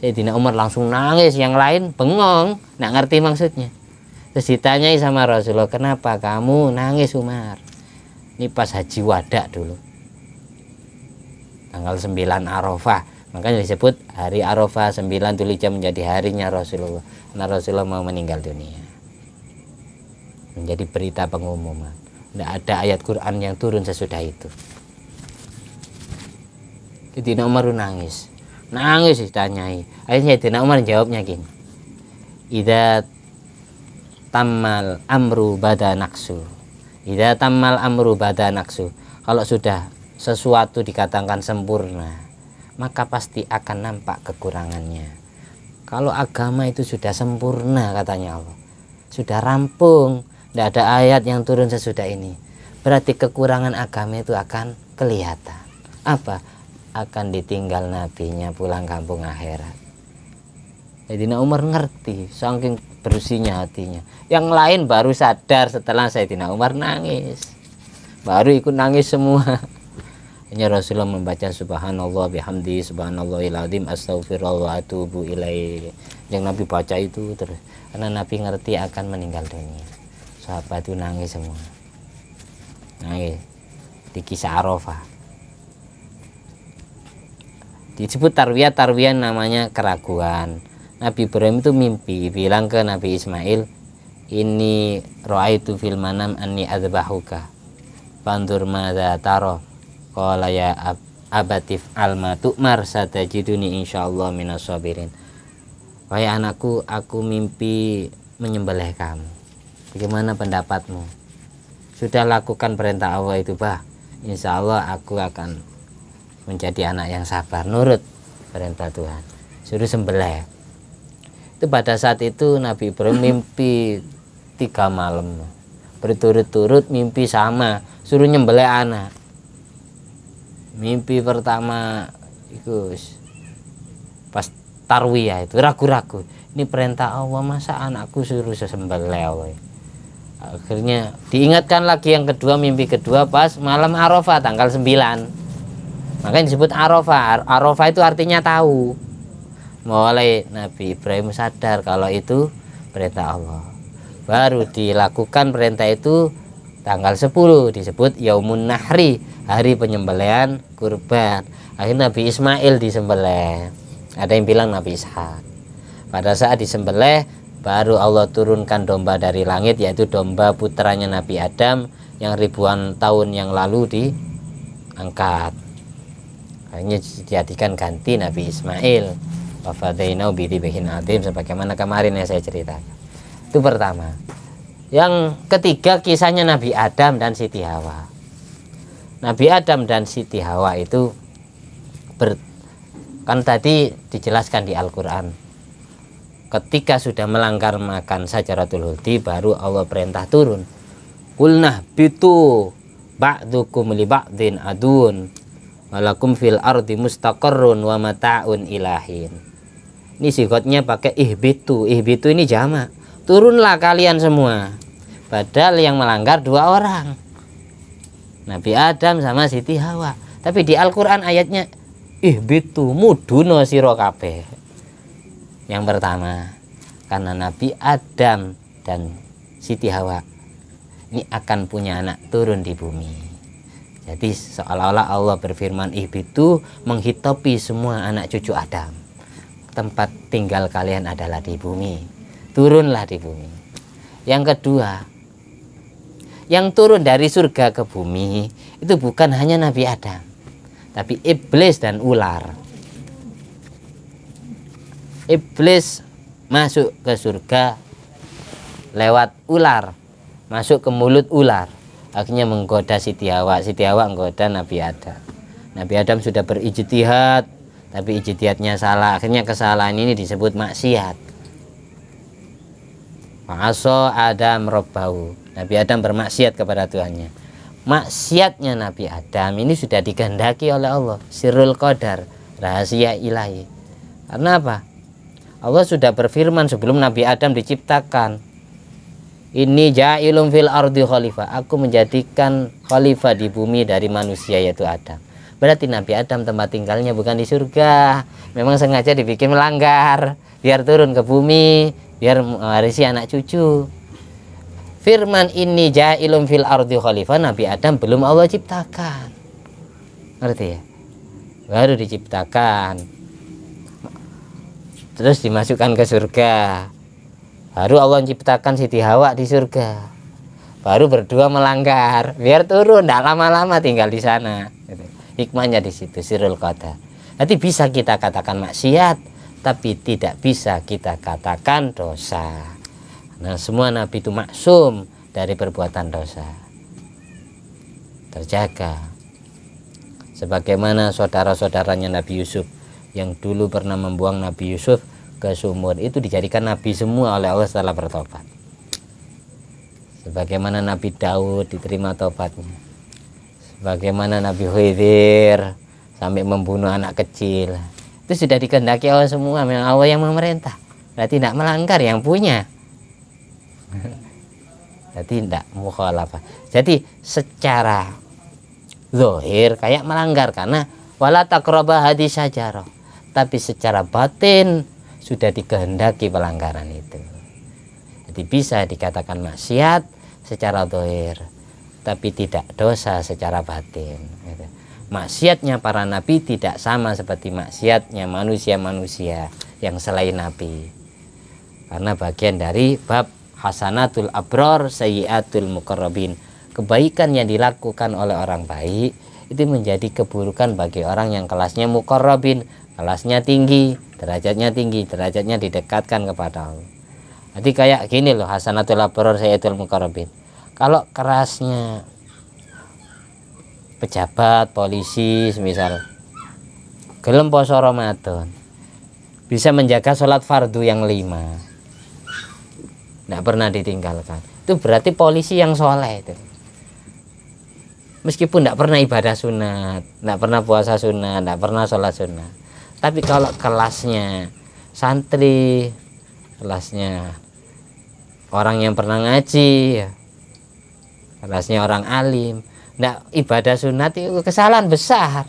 Speaker 1: Sayyidina Umar langsung nangis yang lain bengong nggak ngerti maksudnya terus ditanyai sama Rasulullah kenapa kamu nangis Umar ini pas haji wada dulu tanggal 9 Arafah makanya disebut hari Arafah 9 jam menjadi harinya Rasulullah karena Rasulullah mau meninggal dunia menjadi berita pengumuman tidak ada ayat Quran yang turun sesudah itu jadi Umar nangis nangis ditanyai akhirnya Sayyidina Umar jawabnya gini Ida tamal amru bada naksu Ida tamal amru bada naksu kalau sudah sesuatu dikatakan sempurna maka pasti akan nampak kekurangannya kalau agama itu sudah sempurna katanya Allah sudah rampung tidak ada ayat yang turun sesudah ini berarti kekurangan agama itu akan kelihatan apa akan ditinggal nabinya pulang kampung akhirat. Nabi Umar ngerti, saking bersihnya hatinya. Yang lain baru sadar setelah Sayyidina Umar nangis. Baru ikut nangis semua. Hanya Rasulullah membaca subhanallah bihamdi subhanallah iladim astagfirullah atubu ilai Yang Nabi baca itu terus karena Nabi ngerti akan meninggal dunia. Sahabat itu nangis semua. Nangis di kisah Arafah disebut tarwiyah tarwiyah namanya keraguan Nabi Ibrahim itu mimpi bilang ke Nabi Ismail ini ro'aitu fil manam anni adbahuka pandur mada taro qala ya abatif alma tukmar tu'mar jiduni insyaallah Allah sabirin wahai anakku aku mimpi menyembelih kamu bagaimana pendapatmu sudah lakukan perintah Allah itu bah insyaallah aku akan menjadi anak yang sabar nurut perintah Tuhan suruh sembelih itu pada saat itu Nabi Ibrahim mimpi tiga malam berturut-turut mimpi sama suruh nyembelih anak mimpi pertama itu pas tarwiyah itu ragu-ragu ini perintah Allah masa anakku suruh sembelih ya? akhirnya diingatkan lagi yang kedua mimpi kedua pas malam Arafah tanggal 9 Makanya disebut Arafah. Arafah itu artinya tahu. Mulai Nabi Ibrahim sadar kalau itu perintah Allah. Baru dilakukan perintah itu tanggal 10 disebut Yaumun Nahri, hari penyembelian kurban. Akhirnya Nabi Ismail disembelih. Ada yang bilang Nabi Ishak. Pada saat disembelih baru Allah turunkan domba dari langit yaitu domba putranya Nabi Adam yang ribuan tahun yang lalu diangkat hanya dijadikan ganti Nabi Ismail wafadainau bidibihin adim sebagaimana kemarin yang saya ceritakan itu pertama yang ketiga kisahnya Nabi Adam dan Siti Hawa Nabi Adam dan Siti Hawa itu ber, kan tadi dijelaskan di Al-Quran ketika sudah melanggar makan sajaratul huti, baru Allah perintah turun kulnah bitu ba'dukum li ba'din adun walakum fil ardi mustaqarrun wa mata'un ilahin ini sikotnya pakai ihbitu ihbitu ini jamak turunlah kalian semua padahal yang melanggar dua orang Nabi Adam sama Siti Hawa tapi di Al-Quran ayatnya ihbitu muduno siro kabeh yang pertama karena Nabi Adam dan Siti Hawa ini akan punya anak turun di bumi jadi seolah-olah Allah berfirman itu menghitopi semua anak cucu Adam. Tempat tinggal kalian adalah di bumi. Turunlah di bumi. Yang kedua, yang turun dari surga ke bumi itu bukan hanya Nabi Adam, tapi iblis dan ular. Iblis masuk ke surga lewat ular, masuk ke mulut ular akhirnya menggoda Siti Hawa Siti Hawa menggoda Nabi Adam Nabi Adam sudah berijtihad tapi ijtihadnya salah akhirnya kesalahan ini disebut maksiat Ma'aso Adam Robbahu Nabi Adam bermaksiat kepada Tuhannya maksiatnya Nabi Adam ini sudah digandaki oleh Allah sirul qadar rahasia ilahi karena apa Allah sudah berfirman sebelum Nabi Adam diciptakan ini ja'ilum fil ardi khalifah aku menjadikan khalifah di bumi dari manusia yaitu Adam berarti Nabi Adam tempat tinggalnya bukan di surga memang sengaja dibikin melanggar biar turun ke bumi biar mewarisi anak cucu firman ini ja'ilum fil ardi khalifah Nabi Adam belum Allah ciptakan ngerti ya baru diciptakan terus dimasukkan ke surga baru Allah menciptakan Siti Hawa di surga baru berdua melanggar biar turun tidak lama-lama tinggal di sana gitu. hikmahnya di situ sirul kota nanti bisa kita katakan maksiat tapi tidak bisa kita katakan dosa nah semua nabi itu maksum dari perbuatan dosa terjaga sebagaimana saudara-saudaranya Nabi Yusuf yang dulu pernah membuang Nabi Yusuf ke sumur itu dijadikan nabi semua oleh Allah setelah bertobat sebagaimana Nabi Daud diterima tobatnya sebagaimana Nabi Khidir sampai membunuh anak kecil itu sudah dikehendaki Allah semua memang Allah yang memerintah berarti tidak melanggar yang punya berarti tidak mukhalafah jadi secara zohir kayak melanggar karena wala takroba hadis saja, tapi secara batin sudah dikehendaki pelanggaran itu. Jadi bisa dikatakan maksiat secara dohir, tapi tidak dosa secara batin. Gitu. Maksiatnya para nabi tidak sama seperti maksiatnya manusia-manusia yang selain nabi. Karena bagian dari bab hasanatul abror sayyiatul mukarrabin. Kebaikan yang dilakukan oleh orang baik itu menjadi keburukan bagi orang yang kelasnya mukarrabin kelasnya tinggi derajatnya tinggi derajatnya didekatkan kepada Allah jadi kayak gini loh Hasanatul Abror Sayyidul Mukarrabin kalau kerasnya pejabat polisi misal, gelem poso Ramadan bisa menjaga sholat fardu yang lima tidak pernah ditinggalkan itu berarti polisi yang soleh itu meskipun tidak pernah ibadah sunat tidak pernah puasa sunat tidak pernah sholat sunat tapi kalau kelasnya santri kelasnya orang yang pernah ngaji kelasnya orang alim ndak ibadah sunat itu kesalahan besar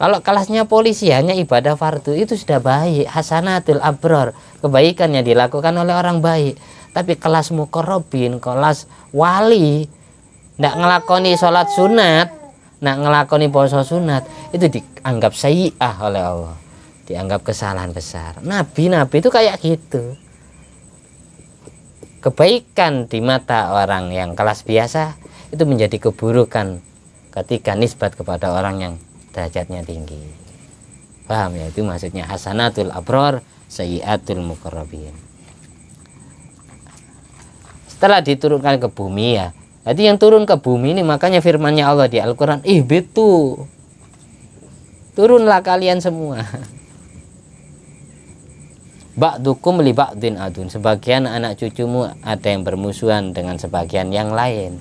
Speaker 1: kalau kelasnya polisi hanya ibadah fardu itu sudah baik hasanatul abror kebaikan yang dilakukan oleh orang baik tapi kelasmu mukorobin kelas wali ndak ngelakoni sholat sunat nak ngelakoni poso sunat itu dianggap sayi'ah oleh Allah dianggap kesalahan besar nabi-nabi itu kayak gitu kebaikan di mata orang yang kelas biasa itu menjadi keburukan ketika nisbat kepada orang yang derajatnya tinggi paham ya itu maksudnya hasanatul abror sayiatul mukarrabin setelah diturunkan ke bumi ya jadi yang turun ke bumi ini makanya firmannya Allah di Al-Quran Ih betul Turunlah kalian semua Ba'dukum li ba'din adun Sebagian anak cucumu ada yang bermusuhan dengan sebagian yang lain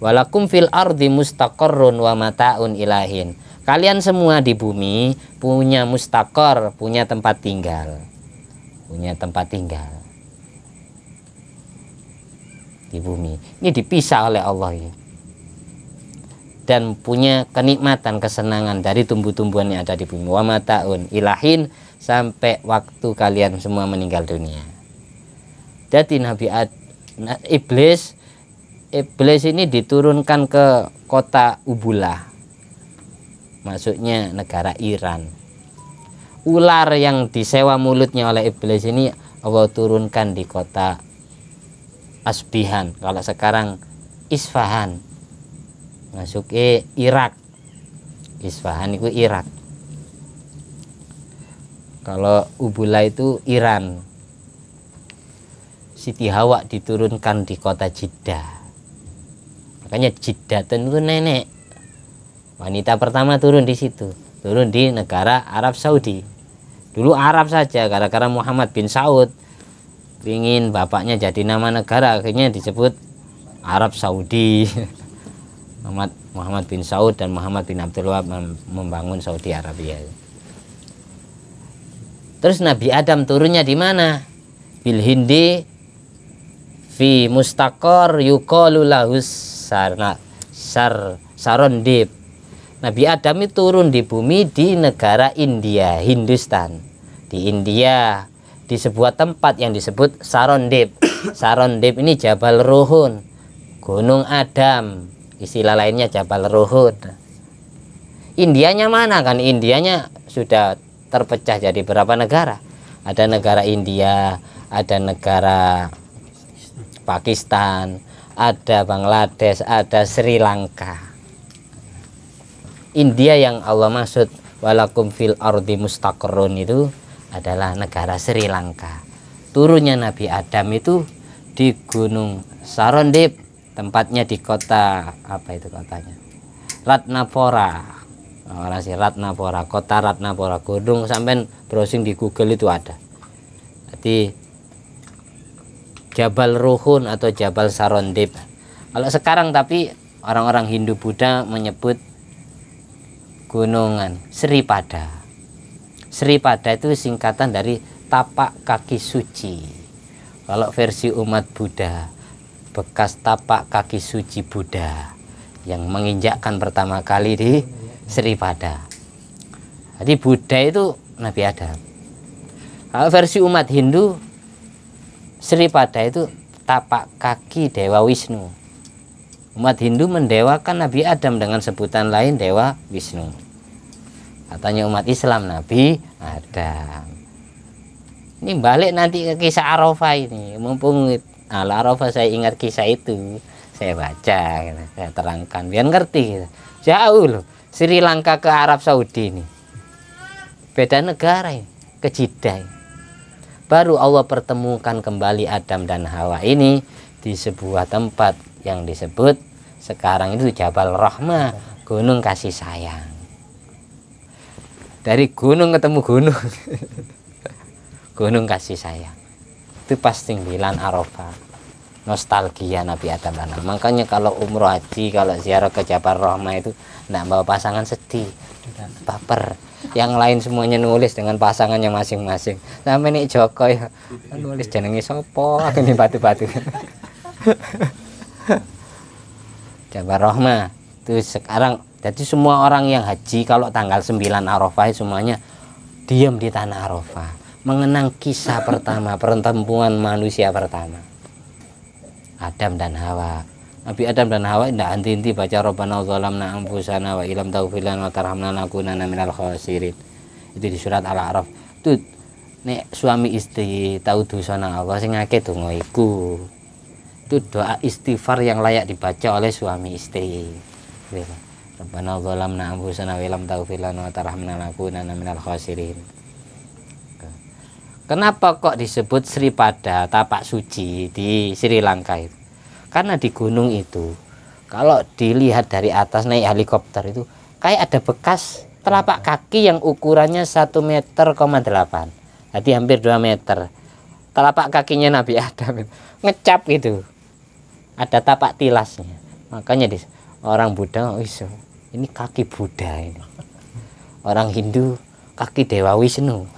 Speaker 1: Walakum fil ardi mustaqarrun wa mata'un ilahin Kalian semua di bumi punya mustakor, punya tempat tinggal Punya tempat tinggal di bumi. Ini dipisah oleh Allah ini. Dan punya kenikmatan, kesenangan dari tumbuh-tumbuhan yang ada di bumi. Wa mataun ilahin sampai waktu kalian semua meninggal dunia. Jadi Nabi Ad, nah, Iblis Iblis ini diturunkan ke kota Ubulah. Maksudnya negara Iran. Ular yang disewa mulutnya oleh iblis ini Allah turunkan di kota Asbihan kalau sekarang Isfahan masuk ke Irak Isfahan itu Irak kalau Ubula itu Iran Siti Hawa diturunkan di kota Jeddah makanya Jeddah tentu nenek wanita pertama turun di situ turun di negara Arab Saudi dulu Arab saja karena gara Muhammad bin Saud pingin bapaknya jadi nama negara akhirnya disebut Arab Saudi Muhammad Muhammad bin Saud dan Muhammad bin Abdul Wahab membangun Saudi Arabia terus Nabi Adam turunnya di mana bil Hindi fi mustakor yukolulahus sarna sar sarondip Nabi Adam itu turun di bumi di negara India Hindustan di India di sebuah tempat yang disebut Sarondip Sarondip ini Jabal Ruhun, Gunung Adam, istilah lainnya Jabal Ruhun. Indianya mana kan? Indianya sudah terpecah jadi berapa negara? Ada negara India, ada negara Pakistan, ada Bangladesh, ada Sri Lanka. India yang Allah maksud walakum fil ardi mustaqarrun itu adalah negara Sri Lanka. Turunnya Nabi Adam itu di Gunung Sarondip, tempatnya di kota apa itu kotanya? Ratnapura. Orang sih Ratnapura, kota Ratnapura. Gunung sampai browsing di Google itu ada. Jadi Jabal Ruhun atau Jabal Sarondip. Kalau sekarang tapi orang-orang Hindu Buddha menyebut gunungan Sri Pada Sri Pada itu singkatan dari tapak kaki suci. Kalau versi umat Buddha, bekas tapak kaki suci Buddha yang menginjakkan pertama kali di Sri Pada. Jadi Buddha itu Nabi Adam. Kalau versi umat Hindu, Sri Pada itu tapak kaki Dewa Wisnu. Umat Hindu mendewakan Nabi Adam dengan sebutan lain Dewa Wisnu katanya nah, umat Islam Nabi Adam ini balik nanti ke kisah Arafah ini mumpung Al Arafah saya ingat kisah itu saya baca gitu, saya terangkan biar ngerti gitu. jauh loh Sri Lanka ke Arab Saudi ini beda negara ini ke baru Allah pertemukan kembali Adam dan Hawa ini di sebuah tempat yang disebut sekarang itu Jabal Rahmah Gunung Kasih Sayang dari gunung ketemu gunung gunung kasih sayang itu pasti bilang Arafah nostalgia Nabi Adam dan makanya kalau umroh haji kalau ziarah ke Jabar Rahmah itu tidak bawa pasangan sedih baper yang lain semuanya nulis dengan pasangannya masing-masing sampai nih Joko ya nulis jenengi sopo ini batu-batu Jabar Rahmah itu sekarang jadi semua orang yang haji kalau tanggal 9 Arafah semuanya diam di tanah Arafah, mengenang kisah pertama pertemuan manusia pertama. Adam dan Hawa. Nabi Adam dan Hawa tidak henti-henti baca Rabbana zalamna anfusana wa ilam taufilan wa tarhamna lanakunanna minal khasirin. Itu di surat Al-A'raf. Itu nek suami istri tahu dosana Allah sing akeh donga iku. Itu doa istighfar yang layak dibaca oleh suami istri. Gitu Rabbana zalamna anfusana wa lam taghfir lana wa tarhamna lanakunanna minal khasirin. Kenapa kok disebut Sri Pada Tapak Suci di Sri Lanka itu? Karena di gunung itu kalau dilihat dari atas naik helikopter itu kayak ada bekas telapak kaki yang ukurannya 1 meter, 8 jadi hampir 2 meter telapak kakinya Nabi Adam ngecap gitu ada tapak tilasnya makanya orang Buddha oh, ini kaki Buddha ini orang Hindu kaki Dewa Wisnu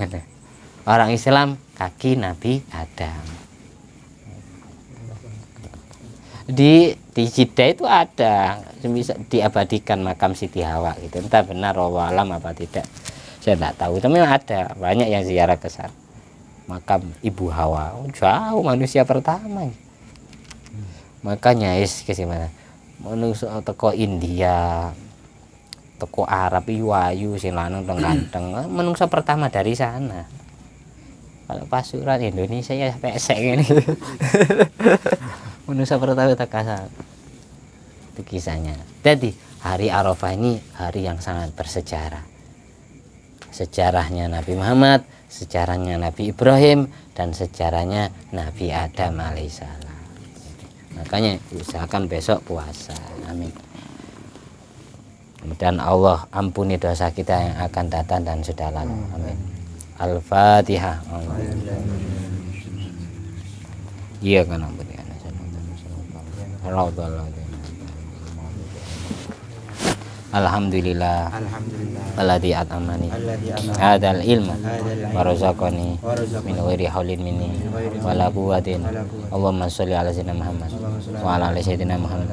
Speaker 1: orang Islam kaki Nabi Adam di di Jeddah itu ada bisa diabadikan makam Siti Hawa gitu entah benar roh alam apa tidak saya tidak tahu tapi ada banyak yang ziarah ke sana makam Ibu Hawa oh, jauh manusia pertama makanya is ke mana manusia teko India teko Arab iyu ayu sing lanang teng ganteng ah, menungsa pertama dari sana kalau pasuran Indonesia ya pesek ini menungsa pertama tak kasar itu kisahnya jadi hari Arafah ini hari yang sangat bersejarah sejarahnya Nabi Muhammad sejarahnya Nabi Ibrahim dan sejarahnya Nabi Adam alaihissalam makanya usahakan besok puasa amin mudah Allah ampuni dosa kita yang akan datang dan sudah lalu. Amin. Al-Fatihah. Iya kan ampun. Alhamdulillah. Alhamdulillah. Alhamdulillah. Alladhi at'amani. Hadal ilma. Wa razaqani min ghairi haulin minni wala quwwatin. Allahumma shalli ala sayyidina Muhammad wa ala ali sayyidina Muhammad.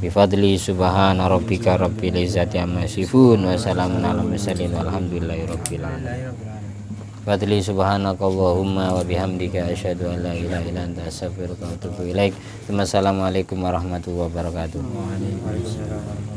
Speaker 1: Bi fadli subhana rabbika rabbil izzati amma yasifun wa salamun alal mursalin walhamdulillahi rabbil alamin. Fadli subhanakallahumma wa bihamdika asyhadu an la ilaha illa anta astaghfiruka wa atubu ilaik. Assalamualaikum warahmatullahi wabarakatuh. Waalaikumsalam.